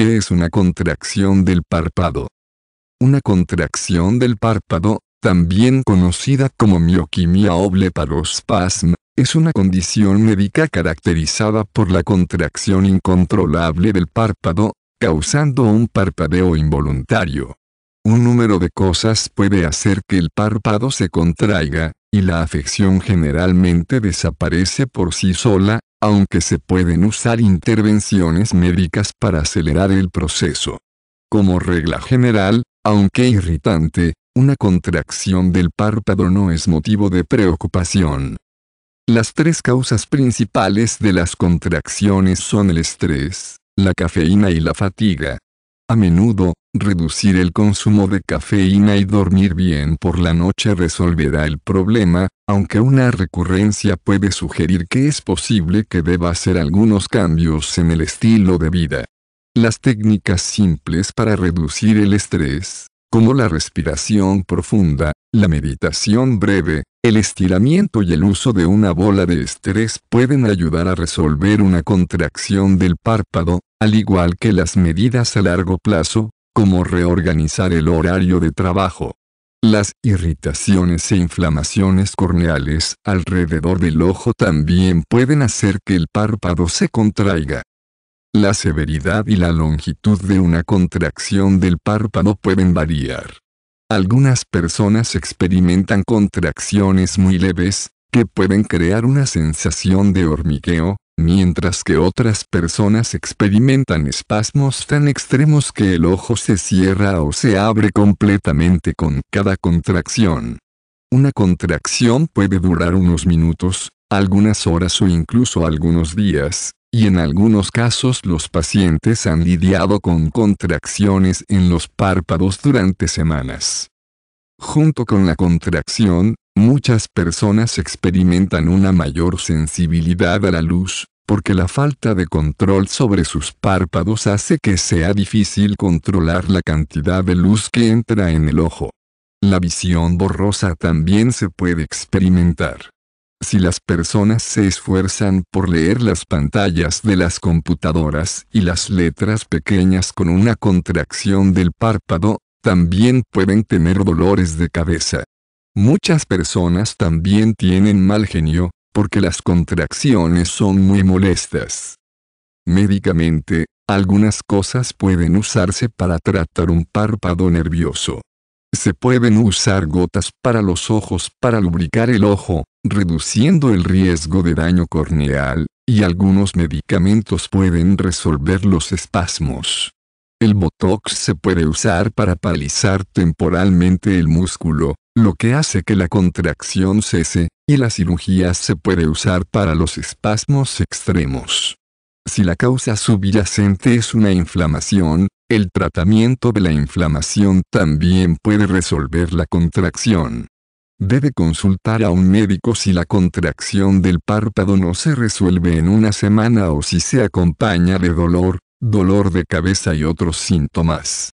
Este es una contracción del párpado. Una contracción del párpado, también conocida como mioquimia bleparospasm, es una condición médica caracterizada por la contracción incontrolable del párpado, causando un parpadeo involuntario. Un número de cosas puede hacer que el párpado se contraiga, y la afección generalmente desaparece por sí sola, aunque se pueden usar intervenciones médicas para acelerar el proceso. Como regla general, aunque irritante, una contracción del párpado no es motivo de preocupación. Las tres causas principales de las contracciones son el estrés, la cafeína y la fatiga. A menudo, reducir el consumo de cafeína y dormir bien por la noche resolverá el problema, aunque una recurrencia puede sugerir que es posible que deba hacer algunos cambios en el estilo de vida. Las técnicas simples para reducir el estrés, como la respiración profunda, la meditación breve, el estiramiento y el uso de una bola de estrés pueden ayudar a resolver una contracción del párpado, al igual que las medidas a largo plazo, como reorganizar el horario de trabajo. Las irritaciones e inflamaciones corneales alrededor del ojo también pueden hacer que el párpado se contraiga. La severidad y la longitud de una contracción del párpado pueden variar. Algunas personas experimentan contracciones muy leves, que pueden crear una sensación de hormigueo, mientras que otras personas experimentan espasmos tan extremos que el ojo se cierra o se abre completamente con cada contracción. Una contracción puede durar unos minutos, algunas horas o incluso algunos días, y en algunos casos los pacientes han lidiado con contracciones en los párpados durante semanas. Junto con la contracción, muchas personas experimentan una mayor sensibilidad a la luz, porque la falta de control sobre sus párpados hace que sea difícil controlar la cantidad de luz que entra en el ojo. La visión borrosa también se puede experimentar si las personas se esfuerzan por leer las pantallas de las computadoras y las letras pequeñas con una contracción del párpado, también pueden tener dolores de cabeza. Muchas personas también tienen mal genio, porque las contracciones son muy molestas. Médicamente, algunas cosas pueden usarse para tratar un párpado nervioso. Se pueden usar gotas para los ojos para lubricar el ojo, reduciendo el riesgo de daño corneal, y algunos medicamentos pueden resolver los espasmos. El botox se puede usar para paralizar temporalmente el músculo, lo que hace que la contracción cese, y la cirugía se puede usar para los espasmos extremos. Si la causa subyacente es una inflamación, el tratamiento de la inflamación también puede resolver la contracción. Debe consultar a un médico si la contracción del párpado no se resuelve en una semana o si se acompaña de dolor, dolor de cabeza y otros síntomas.